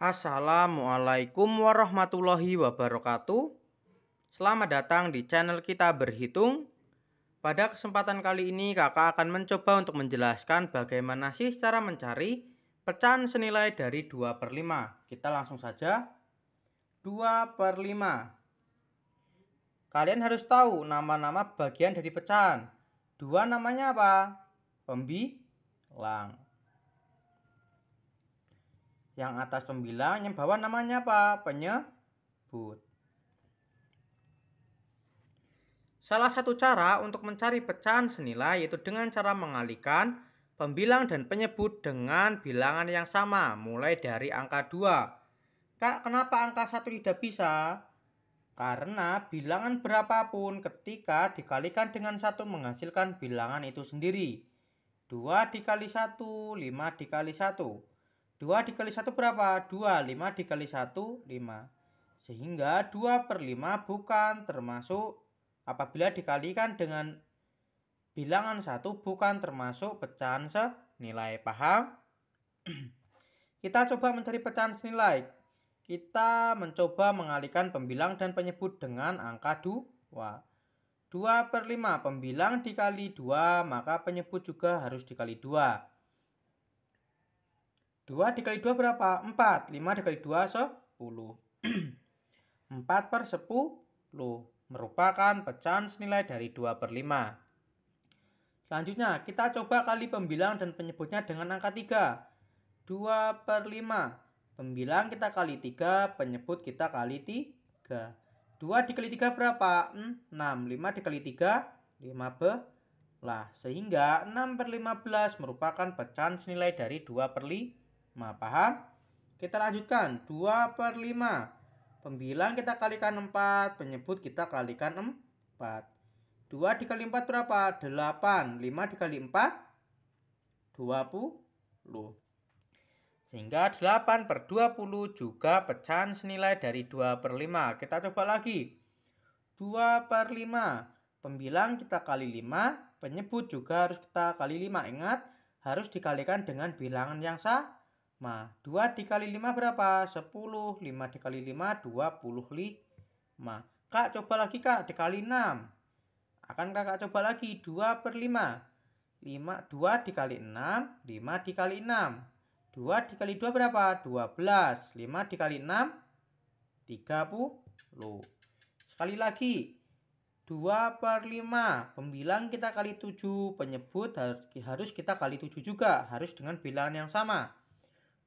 Assalamualaikum warahmatullahi wabarakatuh. Selamat datang di channel kita berhitung. Pada kesempatan kali ini kakak akan mencoba untuk menjelaskan bagaimana sih cara mencari pecahan senilai dari 2 per 5. Kita langsung saja. 2 per 5. Kalian harus tahu nama-nama bagian dari pecahan. Dua namanya apa? Pembilang. Yang atas pembilang, yang bawah namanya apa? Penyebut. Salah satu cara untuk mencari pecahan senilai yaitu dengan cara mengalihkan pembilang dan penyebut dengan bilangan yang sama, mulai dari angka 2. Kak, kenapa angka 1 tidak bisa? Karena bilangan berapapun ketika dikalikan dengan satu menghasilkan bilangan itu sendiri. 2 dikali 1, 5 dikali 1. 2 dikali 1 berapa? 2, 5 dikali 1, 5. Sehingga 2 per 5 bukan termasuk apabila dikalikan dengan bilangan 1 bukan termasuk pecahan senilai. Paham? Kita coba mencari pecahan senilai. Kita mencoba mengalihkan pembilang dan penyebut dengan angka 2. 2 per 5, pembilang dikali 2, maka penyebut juga harus dikali 2. 2 dikali 2 berapa? 4. 5 dikali 2 10. 4 per 10 merupakan pecahan senilai dari 2 per 5. Selanjutnya, kita coba kali pembilang dan penyebutnya dengan angka 3. 2 per 5. Pembilang kita kali 3, penyebut kita kali 3. 2 dikali 3 berapa? 6. 5 dikali 3, 5 be lah, sehingga 6 per 15 merupakan pecahan senilai dari 2 per 5. Maaf paham? Kita lanjutkan. 2 per 5. Pembilang kita kalikan 4. Penyebut kita kalikan 4. 2 dikali 4 berapa? 8. 5 dikali 4? 20. Sehingga 8 per 20 juga pecahan senilai dari 2 per 5. Kita coba lagi. 2 per 5. Pembilang kita kali 5. Penyebut juga harus kita kali 5. Ingat, harus dikalikan dengan bilangan yang sah 5. 2 dikali 5 berapa? 10. 5 dikali 5, 25. Kak, coba lagi kak, dikali 6. Akan kakak coba lagi, 2 per 5. 5, 2 dikali 6, 5 dikali 6. 2 dikali 2 berapa? 12. 5 dikali 6, 30. Sekali lagi, 2 per 5. Pembilang kita kali 7, penyebut harus kita kali 7 juga. Harus dengan bilangan yang sama.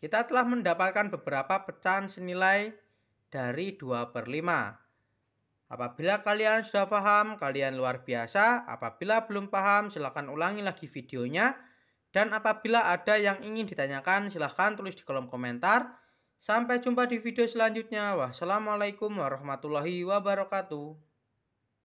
Kita telah mendapatkan beberapa pecahan senilai dari 2 per 5. Apabila kalian sudah paham, kalian luar biasa. Apabila belum paham, silahkan ulangi lagi videonya. Dan apabila ada yang ingin ditanyakan, silahkan tulis di kolom komentar. Sampai jumpa di video selanjutnya. Wassalamualaikum warahmatullahi wabarakatuh.